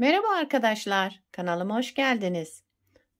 Merhaba arkadaşlar, kanalıma hoş geldiniz.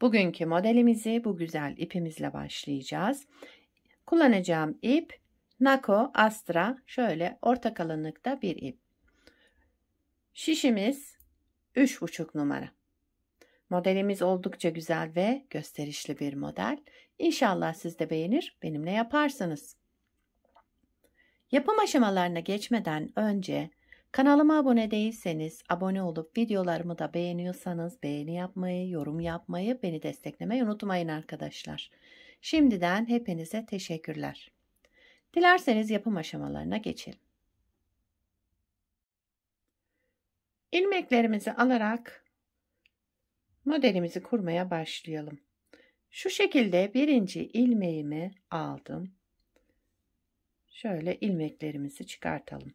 Bugünkü modelimizi bu güzel ipimizle başlayacağız. Kullanacağım ip Nako Astra şöyle orta kalınlıkta bir ip. Şişimiz 3,5 numara. Modelimiz oldukça güzel ve gösterişli bir model. İnşallah siz de beğenir, benimle yaparsınız. Yapım aşamalarına geçmeden önce Kanalıma abone değilseniz, abone olup videolarımı da beğeniyorsanız beğeni yapmayı, yorum yapmayı, beni desteklemeyi unutmayın arkadaşlar. Şimdiden hepinize teşekkürler. Dilerseniz yapım aşamalarına geçelim. İlmeklerimizi alarak modelimizi kurmaya başlayalım. Şu şekilde birinci ilmeğimi aldım. Şöyle ilmeklerimizi çıkartalım.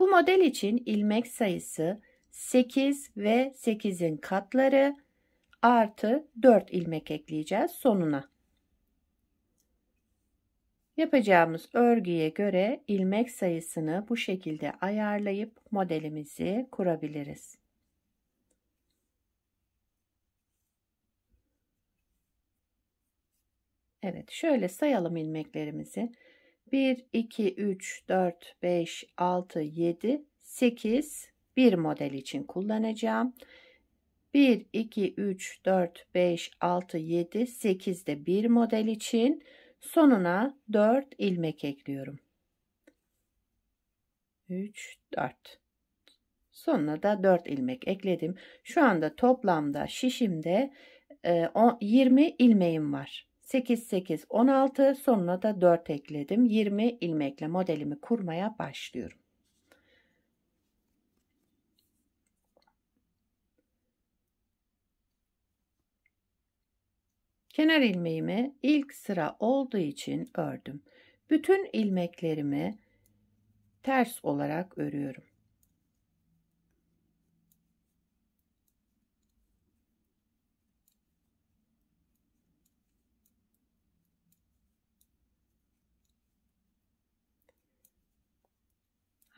Bu model için ilmek sayısı 8 ve 8'in katları artı 4 ilmek ekleyeceğiz sonuna. Yapacağımız örgüye göre ilmek sayısını bu şekilde ayarlayıp modelimizi kurabiliriz. Evet şöyle sayalım ilmeklerimizi. 1, 2, 3, 4, 5, 6, 7, 8 bir model için kullanacağım. 1, 2, 3, 4, 5, 6, 7, 8 de bir model için sonuna 4 ilmek ekliyorum. 3, 4. Sonuna da 4 ilmek ekledim. Şu anda toplamda şişimde 20 e, ilmeğim var. 8, 8, 16 sonuna da 4 ekledim. 20 ilmekle modelimi kurmaya başlıyorum. Kenar ilmeğimi ilk sıra olduğu için ördüm. Bütün ilmeklerimi ters olarak örüyorum.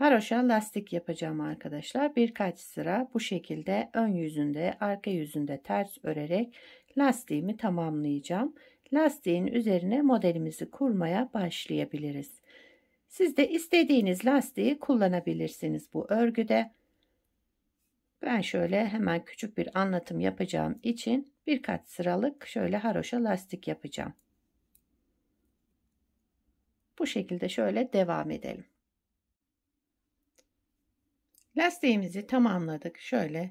Haroşa lastik yapacağım arkadaşlar. Birkaç sıra bu şekilde ön yüzünde arka yüzünde ters örerek lastiğimi tamamlayacağım. Lastiğin üzerine modelimizi kurmaya başlayabiliriz. Siz de istediğiniz lastiği kullanabilirsiniz bu örgüde. Ben şöyle hemen küçük bir anlatım yapacağım için birkaç sıralık şöyle haroşa lastik yapacağım. Bu şekilde şöyle devam edelim. Lastiğimizi tamamladık. Şöyle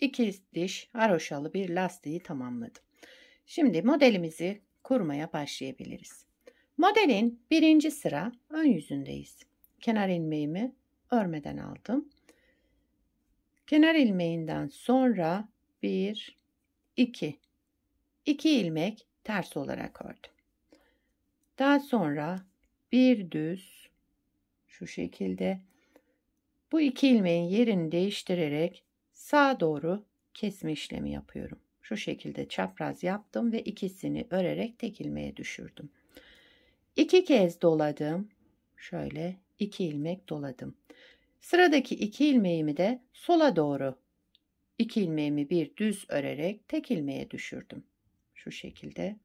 iki diş haroşalı bir lastiği tamamladım. Şimdi modelimizi kurmaya başlayabiliriz. Modelin birinci sıra ön yüzündeyiz. Kenar ilmeğimi örmeden aldım. Kenar ilmeğinden sonra 1, 2, 2 ilmek ters olarak ördüm. Daha sonra bir düz şu şekilde bu iki ilmeğin yerini değiştirerek sağa doğru kesme işlemi yapıyorum. Şu şekilde çapraz yaptım ve ikisini örerek tek ilmeğe düşürdüm. İki kez doladım. Şöyle iki ilmek doladım. Sıradaki iki ilmeğimi de sola doğru iki ilmeğimi bir düz örerek tek ilmeğe düşürdüm. Şu şekilde.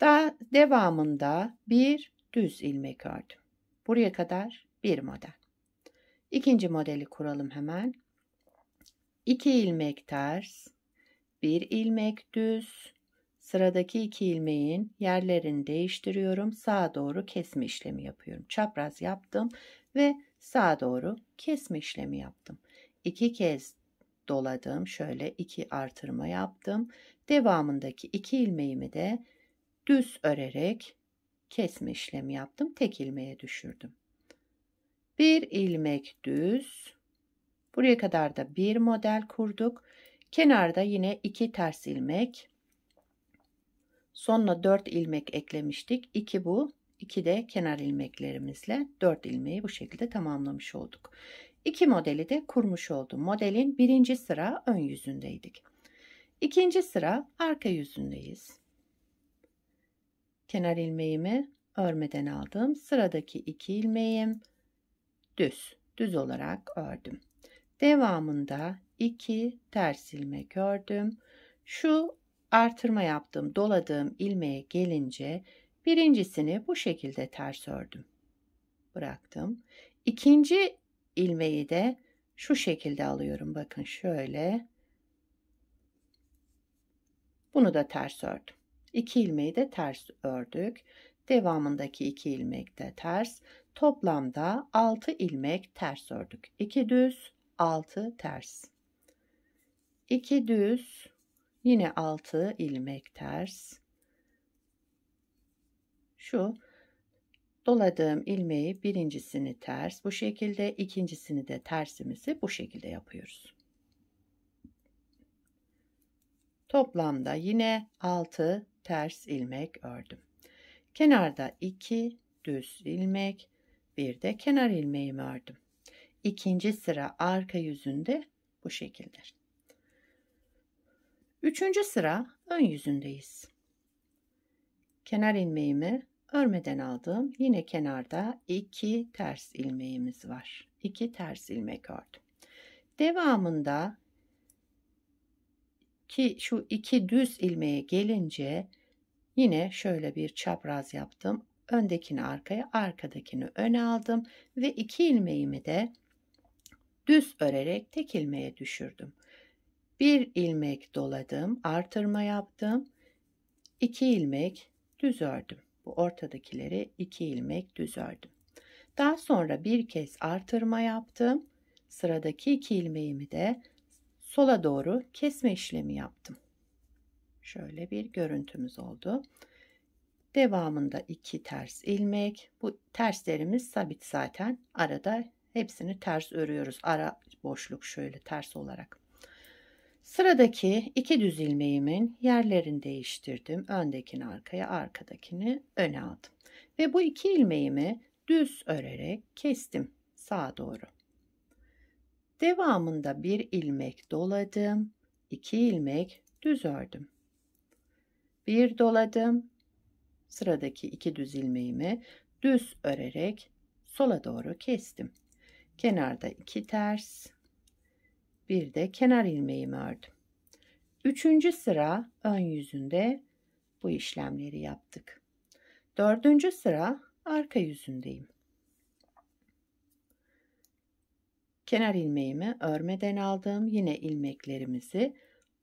Daha devamında bir düz ilmek ördüm. Buraya kadar bir model. İkinci modeli kuralım hemen. 2 ilmek ters, 1 ilmek düz. Sıradaki 2 ilmeğin yerlerini değiştiriyorum. Sağa doğru kesme işlemi yapıyorum. Çapraz yaptım ve sağa doğru kesme işlemi yaptım. 2 kez doladım. Şöyle 2 artırma yaptım. Devamındaki 2 ilmeğimi de düz örerek kesme işlemi yaptım. Tek ilmeğe düşürdüm. Bir ilmek düz. Buraya kadar da bir model kurduk. Kenarda yine iki ters ilmek. Sonuna dört ilmek eklemiştik. İki bu. 2 de kenar ilmeklerimizle dört ilmeği bu şekilde tamamlamış olduk. İki modeli de kurmuş oldum. Modelin birinci sıra ön yüzündeydik. İkinci sıra arka yüzündeyiz. Kenar ilmeğimi örmeden aldım. Sıradaki iki ilmeğim düz, düz olarak ördüm. Devamında 2 ters ilmek ördüm. Şu artırma yaptığım, doladığım ilmeğe gelince birincisini bu şekilde ters ördüm. Bıraktım. İkinci ilmeği de şu şekilde alıyorum. Bakın şöyle. Bunu da ters ördüm. İki ilmeği de ters ördük. Devamındaki iki ilmek de ters. Toplamda 6 ilmek ters ördük. 2 düz, 6 ters. 2 düz, yine 6 ilmek ters. Şu doladığım ilmeği birincisini ters bu şekilde, ikincisini de tersimizi bu şekilde yapıyoruz. Toplamda yine 6 ters ilmek ördüm. Kenarda 2 düz ilmek, bir de kenar ilmeğimi ördüm. İkinci sıra arka yüzünde bu şekilde. Üçüncü sıra ön yüzündeyiz. Kenar ilmeğimi örmeden aldım. Yine kenarda iki ters ilmeğimiz var. İki ters ilmek ördüm. Devamında ki şu iki düz ilmeğe gelince yine şöyle bir çapraz yaptım öndekini arkaya, arkadakini öne aldım ve iki ilmeğimi de düz örerek tek ilmeğe düşürdüm. Bir ilmek doladım, artırma yaptım. İki ilmek düz ördüm. Bu ortadakileri iki ilmek düz ördüm. Daha sonra bir kez artırma yaptım. Sıradaki iki ilmeğimi de sola doğru kesme işlemi yaptım. Şöyle bir görüntümüz oldu. Devamında iki ters ilmek. Bu terslerimiz sabit zaten. Arada hepsini ters örüyoruz. Ara boşluk şöyle ters olarak. Sıradaki iki düz ilmeğimin yerlerini değiştirdim. Öndekini arkaya, arkadakini öne aldım. Ve bu iki ilmeğimi düz örerek kestim sağa doğru. Devamında bir ilmek doladım. iki ilmek düz ördüm. Bir doladım, sıradaki iki düz ilmeğimi düz örerek sola doğru kestim. Kenarda iki ters, bir de kenar ilmeğimi ördüm. Üçüncü sıra ön yüzünde bu işlemleri yaptık. Dördüncü sıra arka yüzündeyim. Kenar ilmeğimi örmeden aldım. Yine ilmeklerimizi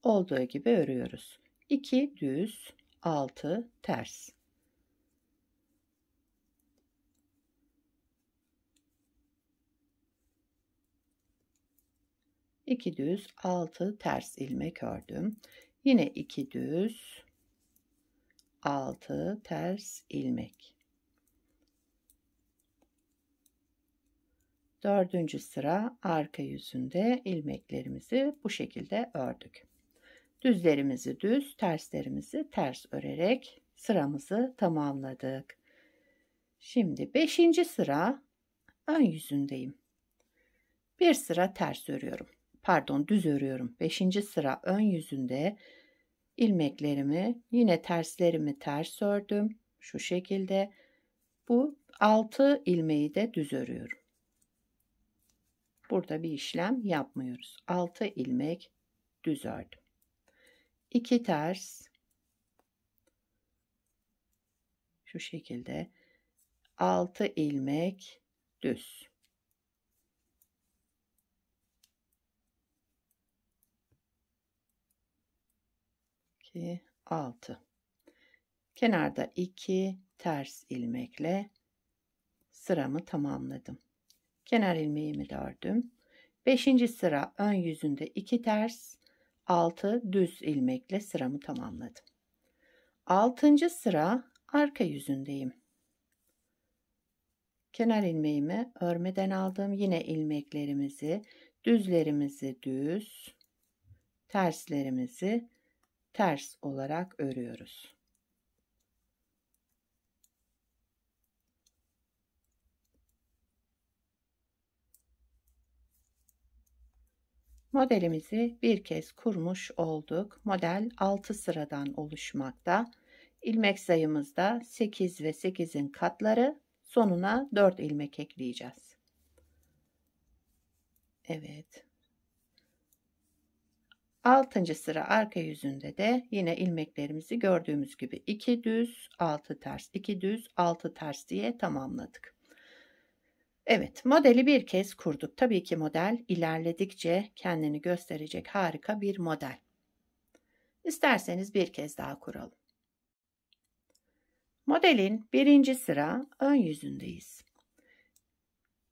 olduğu gibi örüyoruz. 2 düz, 6 ters. 2 düz 6 ters ilmek ördüm. Yine 2 düz 6 ters ilmek. Dördüncü sıra arka yüzünde ilmeklerimizi bu şekilde ördük. Düzlerimizi düz, terslerimizi ters örerek sıramızı tamamladık. Şimdi beşinci sıra ön yüzündeyim. Bir sıra ters örüyorum pardon düz örüyorum. 5. sıra ön yüzünde ilmeklerimi yine terslerimi ters ördüm. Şu şekilde bu 6 ilmeği de düz örüyorum. Burada bir işlem yapmıyoruz. 6 ilmek düz ördüm. 2 ters şu şekilde 6 ilmek düz. 7 6 kenarda 2 ters ilmekle sıramı tamamladım kenar ilmeğimi dördüm. ördüm 5. sıra ön yüzünde 2 ters 6 düz ilmekle sıramı tamamladım 6. sıra arka yüzündeyim kenar ilmeğimi örmeden aldım yine ilmeklerimizi düzlerimizi düz terslerimizi ters olarak örüyoruz. Modelimizi bir kez kurmuş olduk. Model 6 sıradan oluşmakta. İlmek sayımızda 8 ve 8'in katları sonuna 4 ilmek ekleyeceğiz. Evet. Altıncı sıra arka yüzünde de yine ilmeklerimizi gördüğümüz gibi 2 düz, 6 ters, 2 düz, 6 ters diye tamamladık. Evet, modeli bir kez kurduk. Tabii ki model ilerledikçe kendini gösterecek harika bir model. İsterseniz bir kez daha kuralım. Modelin birinci sıra ön yüzündeyiz.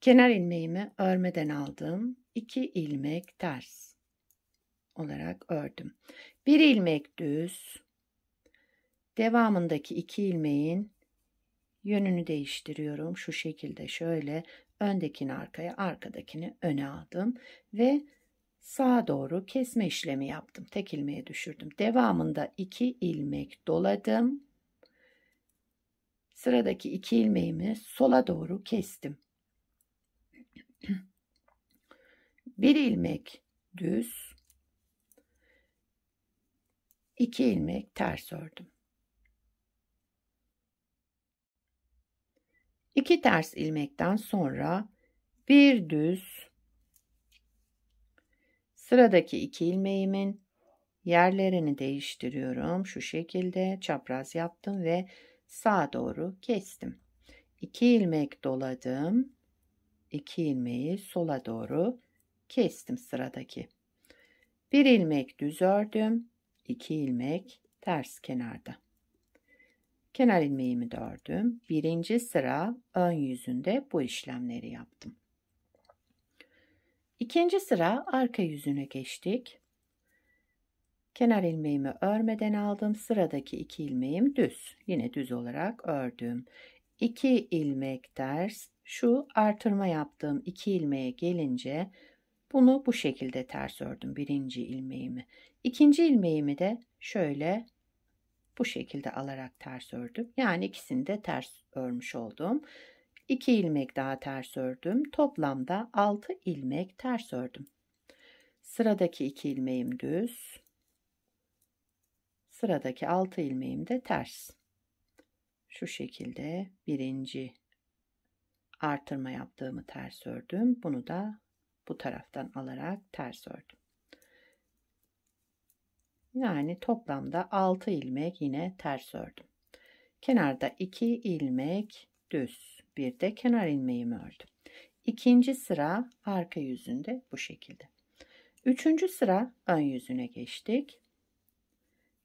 Kenar ilmeğimi örmeden aldım. 2 ilmek ters olarak ördüm. Bir ilmek düz. Devamındaki iki ilmeğin yönünü değiştiriyorum. Şu şekilde şöyle öndekini arkaya, arkadakini öne aldım ve sağa doğru kesme işlemi yaptım. Tek ilmeğe düşürdüm. Devamında iki ilmek doladım. Sıradaki iki ilmeğimi sola doğru kestim. Bir ilmek düz, iki ilmek ters ördüm. İki ters ilmekten sonra bir düz sıradaki iki ilmeğimin yerlerini değiştiriyorum. Şu şekilde çapraz yaptım ve sağa doğru kestim. İki ilmek doladım. İki ilmeği sola doğru kestim sıradaki. Bir ilmek düz ördüm. 2 ilmek ters kenarda. Kenar ilmeğimi dördüm. Birinci sıra ön yüzünde bu işlemleri yaptım. İkinci sıra arka yüzüne geçtik. Kenar ilmeğimi örmeden aldım. Sıradaki iki ilmeğim düz. Yine düz olarak ördüm. 2 ilmek ters. Şu artırma yaptığım 2 ilmeğe gelince bunu bu şekilde ters ördüm birinci ilmeğimi. İkinci ilmeğimi de şöyle bu şekilde alarak ters ördüm. Yani ikisini de ters örmüş oldum. 2 ilmek daha ters ördüm. Toplamda 6 ilmek ters ördüm. Sıradaki 2 ilmeğim düz. Sıradaki 6 ilmeğim de ters. Şu şekilde birinci artırma yaptığımı ters ördüm. Bunu da bu taraftan alarak ters ördüm. Yani toplamda 6 ilmek yine ters ördüm. Kenarda 2 ilmek düz. Bir de kenar ilmeğimi ördüm. İkinci sıra arka yüzünde bu şekilde. Üçüncü sıra ön yüzüne geçtik.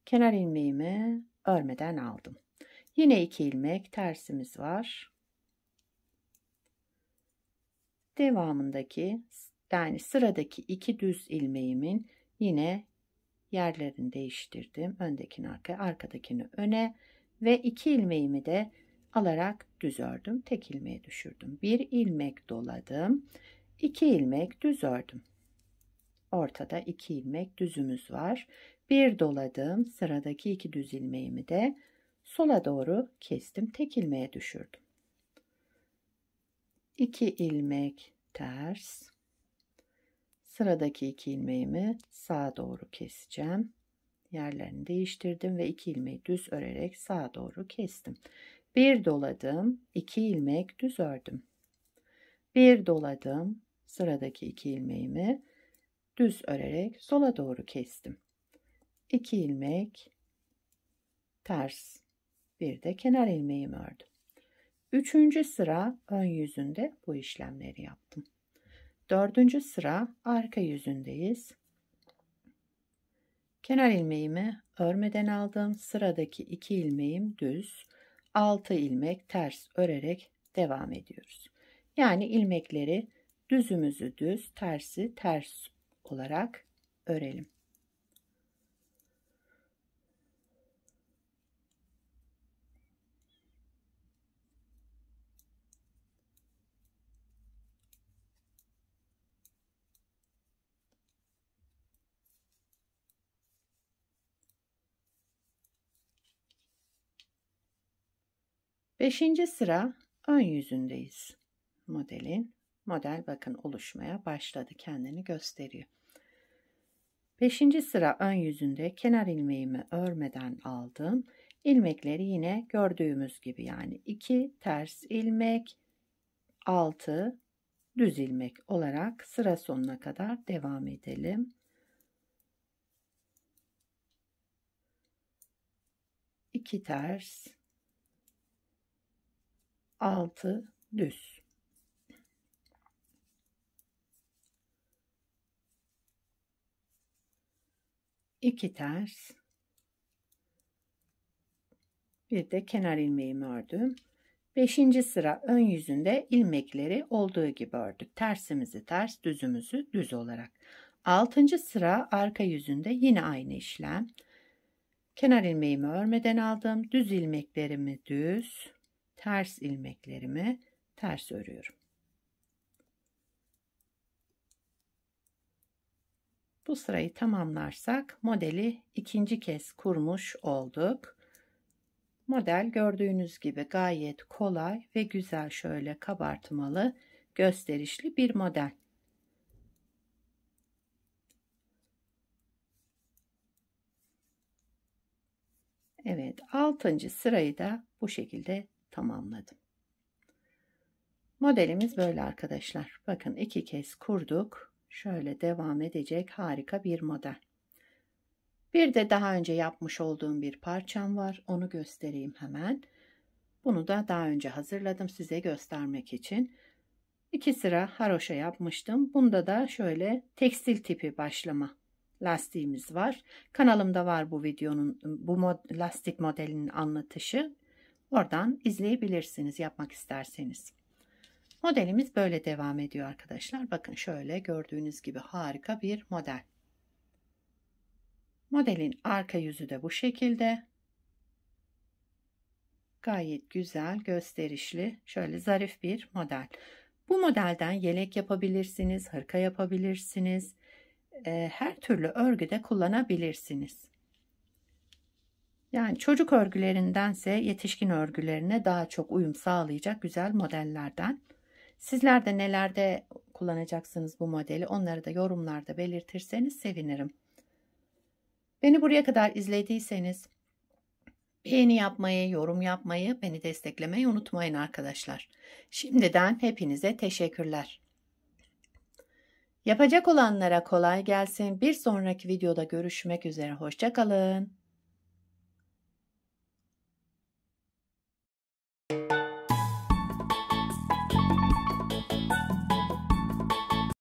Kenar ilmeğimi örmeden aldım. Yine 2 ilmek tersimiz var. Devamındaki yani sıradaki iki düz ilmeğimin yine yerlerini değiştirdim. Öndekini arkaya, arkadakini öne ve iki ilmeğimi de alarak düz ördüm. Tek ilmeği düşürdüm. Bir ilmek doladım. iki ilmek düz ördüm. Ortada iki ilmek düzümüz var. Bir doladım. Sıradaki iki düz ilmeğimi de sola doğru kestim. Tek ilmeğe düşürdüm. İki ilmek ters Sıradaki iki ilmeğimi sağa doğru keseceğim. Yerlerini değiştirdim ve iki ilmeği düz örerek sağa doğru kestim. Bir doladım, iki ilmek düz ördüm. Bir doladım, sıradaki iki ilmeğimi düz örerek sola doğru kestim. İki ilmek ters, bir de kenar ilmeğimi ördüm. Üçüncü sıra ön yüzünde bu işlemleri yaptım. Dördüncü sıra arka yüzündeyiz. Kenar ilmeğimi örmeden aldım. Sıradaki iki ilmeğim düz. 6 ilmek ters örerek devam ediyoruz. Yani ilmekleri düzümüzü düz, tersi ters olarak örelim. Beşinci sıra ön yüzündeyiz. Modelin, model bakın oluşmaya başladı. Kendini gösteriyor. Beşinci sıra ön yüzünde kenar ilmeğimi örmeden aldım. İlmekleri yine gördüğümüz gibi yani 2 ters ilmek, 6 düz ilmek olarak sıra sonuna kadar devam edelim. 2 ters 6 düz. iki ters bir de kenar ilmeğimi ördüm. 5. sıra ön yüzünde ilmekleri olduğu gibi ördük. Tersimizi ters, düzümüzü düz olarak. 6. sıra arka yüzünde yine aynı işlem. Kenar ilmeğimi örmeden aldım. Düz ilmeklerimi düz ters ilmeklerimi ters örüyorum. Bu sırayı tamamlarsak modeli ikinci kez kurmuş olduk. Model gördüğünüz gibi gayet kolay ve güzel şöyle kabartmalı, gösterişli bir model. Evet, altıncı sırayı da bu şekilde tamamladım. Modelimiz böyle arkadaşlar. Bakın iki kez kurduk. Şöyle devam edecek harika bir model. Bir de daha önce yapmış olduğum bir parçam var. Onu göstereyim hemen. Bunu da daha önce hazırladım size göstermek için. İki sıra haroşa yapmıştım. Bunda da şöyle tekstil tipi başlama lastiğimiz var. Kanalımda var bu videonun bu mod, lastik modelinin anlatışı. Oradan izleyebilirsiniz yapmak isterseniz. Modelimiz böyle devam ediyor arkadaşlar. Bakın şöyle gördüğünüz gibi harika bir model. Modelin arka yüzü de bu şekilde. Gayet güzel, gösterişli, şöyle zarif bir model. Bu modelden yelek yapabilirsiniz, hırka yapabilirsiniz. Her türlü örgüde kullanabilirsiniz. Yani çocuk örgülerindense yetişkin örgülerine daha çok uyum sağlayacak güzel modellerden. Sizler de nelerde kullanacaksınız bu modeli onları da yorumlarda belirtirseniz sevinirim. Beni buraya kadar izlediyseniz beğeni yapmayı, yorum yapmayı, beni desteklemeyi unutmayın arkadaşlar. Şimdiden hepinize teşekkürler. Yapacak olanlara kolay gelsin. Bir sonraki videoda görüşmek üzere. Hoşçakalın.